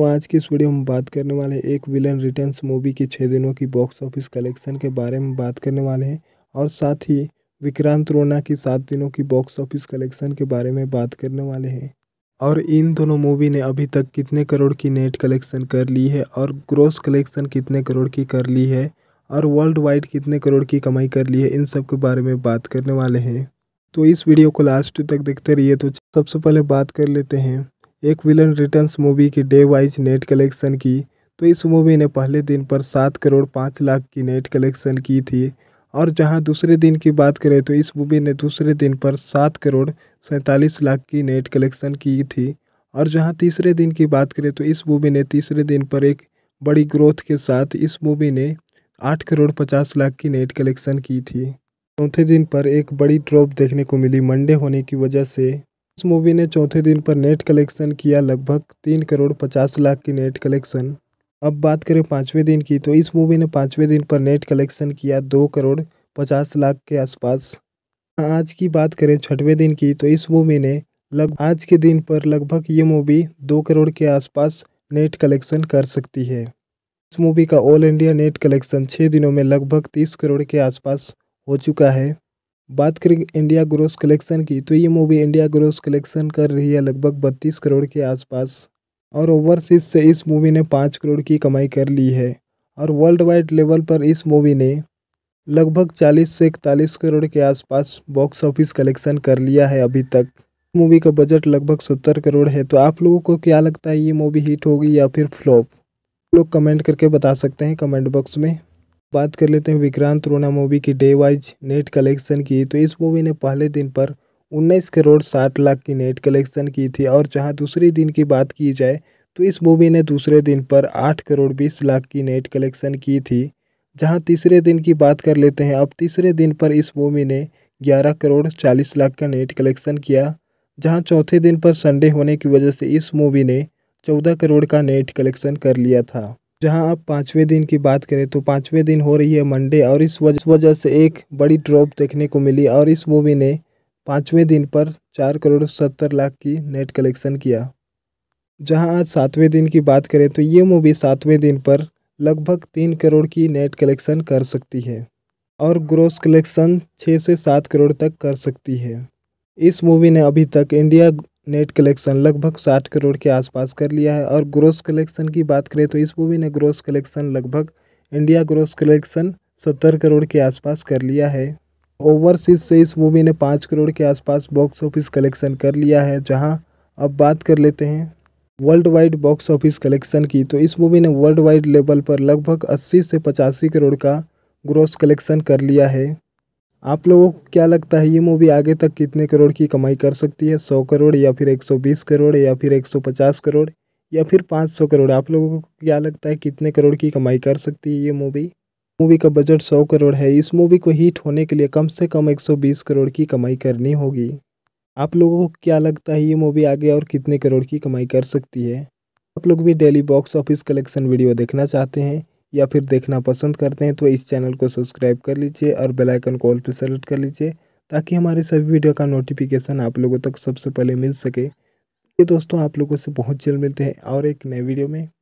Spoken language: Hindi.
दोस्तों आज की इस वीडियो में बात करने वाले हैं एक विलन रिटर्न्स मूवी के छः दिनों की बॉक्स ऑफिस कलेक्शन के बारे में बात करने वाले हैं और साथ ही विक्रांत रोना की सात दिनों की बॉक्स ऑफिस कलेक्शन के बारे में बात करने वाले हैं और इन दोनों मूवी ने अभी तक कितने करोड़ की नेट कलेक्शन कर ली है और ग्रोस कलेक्शन कितने करोड़ की कर ली है और वर्ल्ड वाइड कितने करोड़ की कमाई कर ली है इन सब के बारे में बात करने वाले हैं तो इस वीडियो को लास्ट तक देखते रहिए तो सबसे पहले बात कर लेते हैं एक विलन रिटर्न्स मूवी की डे वाइज नेट कलेक्शन की तो इस मूवी ने पहले दिन पर सात करोड़ पाँच लाख की नेट कलेक्शन की थी और जहां दूसरे दिन की बात करें तो इस मूवी ने दूसरे दिन पर सात करोड़ सैंतालीस लाख की नेट कलेक्शन की थी और जहां तीसरे दिन की बात करें तो इस मूवी ने तीसरे दिन पर एक बड़ी ग्रोथ के साथ इस मूवी ने आठ करोड़ पचास लाख की नेट कलेक्शन की थी चौथे दिन पर एक बड़ी ड्रॉप देखने को मिली मंडे होने की वजह से इस मूवी ने चौथे दिन पर नेट कलेक्शन किया लगभग तीन करोड़ पचास लाख की नेट कलेक्शन अब बात करें पाँचवें दिन की तो इस मूवी ने पाँचवें दिन पर नेट कलेक्शन किया दो करोड़ पचास लाख के आसपास आज की बात करें छठवें दिन की तो इस मूवी ने लग आज के दिन पर लगभग ये मूवी दो करोड़ के आसपास नेट कलेक्शन कर सकती है इस मूवी का ऑल इंडिया नेट कलेक्शन छः दिनों में लगभग तीस करोड़ के आसपास हो चुका है बात करें इंडिया ग्रोस कलेक्शन की तो ये मूवी इंडिया ग्रोस कलेक्शन कर रही है लगभग बत्तीस करोड़ के आसपास और ओवरसीज से इस मूवी ने पाँच करोड़ की कमाई कर ली है और वर्ल्ड वाइड लेवल पर इस मूवी ने लगभग चालीस से इकतालीस करोड़ के आसपास बॉक्स ऑफिस कलेक्शन कर लिया है अभी तक मूवी का बजट लगभग सत्तर करोड़ है तो आप लोगों को क्या लगता है ये मूवी हिट होगी या फिर फ्लॉप लोग कमेंट करके बता सकते हैं कमेंट बॉक्स में बात कर लेते हैं विक्रांत रोना मूवी की डे वाइज नेट कलेक्शन की तो इस मूवी ने पहले दिन पर उन्नीस करोड़ साठ लाख की नेट कलेक्शन की थी और जहां दूसरे दिन की बात की जाए तो इस मूवी ने दूसरे दिन पर आठ करोड़ बीस लाख की नेट कलेक्शन की थी जहां तीसरे दिन की बात कर लेते हैं अब तीसरे दिन पर इस मूवी ने ग्यारह करोड़ चालीस लाख का नेट कलेक्शन किया जहां चौथे दिन पर संडे होने की वजह से इस मूवी ने चौदह करोड़ का नेट कलेक्शन कर लिया था जहां आप पांचवें दिन की बात करें तो पांचवें दिन हो रही है मंडे और इस वजह से एक बड़ी ड्रॉप देखने को मिली और इस मूवी ने पांचवें दिन पर चार करोड़ सत्तर लाख की नेट कलेक्शन किया जहां आज सातवें दिन की बात करें तो ये मूवी सातवें दिन पर लगभग तीन करोड़ की नेट कलेक्शन कर सकती है और ग्रोस कलेक्शन छः से सात करोड़ तक कर सकती है इस मूवी ने अभी तक इंडिया नेट कलेक्शन लगभग साठ करोड़ के आसपास कर लिया है और ग्रोस कलेक्शन की बात करें तो इस मूवी ने ग्रोस कलेक्शन लगभग इंडिया ग्रोस कलेक्शन सत्तर करोड़ के आसपास कर लिया है ओवरसीज से इस मूवी ने पाँच करोड़ के आसपास बॉक्स ऑफिस कलेक्शन कर लिया है जहां अब बात कर लेते हैं worldwide box office collection की तो इस मूवी ने वर्ल्ड वाइड लेवल पर लगभग अस्सी से पचासी करोड़ का ग्रोस कलेक्शन कर लिया है आप लोगों को क्या लगता है ये मूवी आगे तक कितने करोड़ की कमाई कर सकती है सौ करोड़ या फिर एक सौ बीस करोड़ या फिर एक सौ पचास करोड़ या फिर पाँच सौ करोड़ आप लोगों को क्या लगता है कितने करोड़ की कमाई कर सकती है ये मूवी मूवी का बजट सौ करोड़ है इस मूवी को हिट होने के लिए कम से कम एक सौ बीस करोड़ की कमाई करनी होगी आप लोगों को क्या लगता है ये मूवी आगे और कितने करोड़ की कमाई कर सकती है आप लोग भी daily box office collection video देखना चाहते हैं या फिर देखना पसंद करते हैं तो इस चैनल को सब्सक्राइब कर लीजिए और बेल आइकन को ऑल पर सेलेक्ट कर लीजिए ताकि हमारे सभी वीडियो का नोटिफिकेशन आप लोगों तक सबसे पहले मिल सके ये तो दोस्तों आप लोगों से बहुत जल्द मिलते हैं और एक नए वीडियो में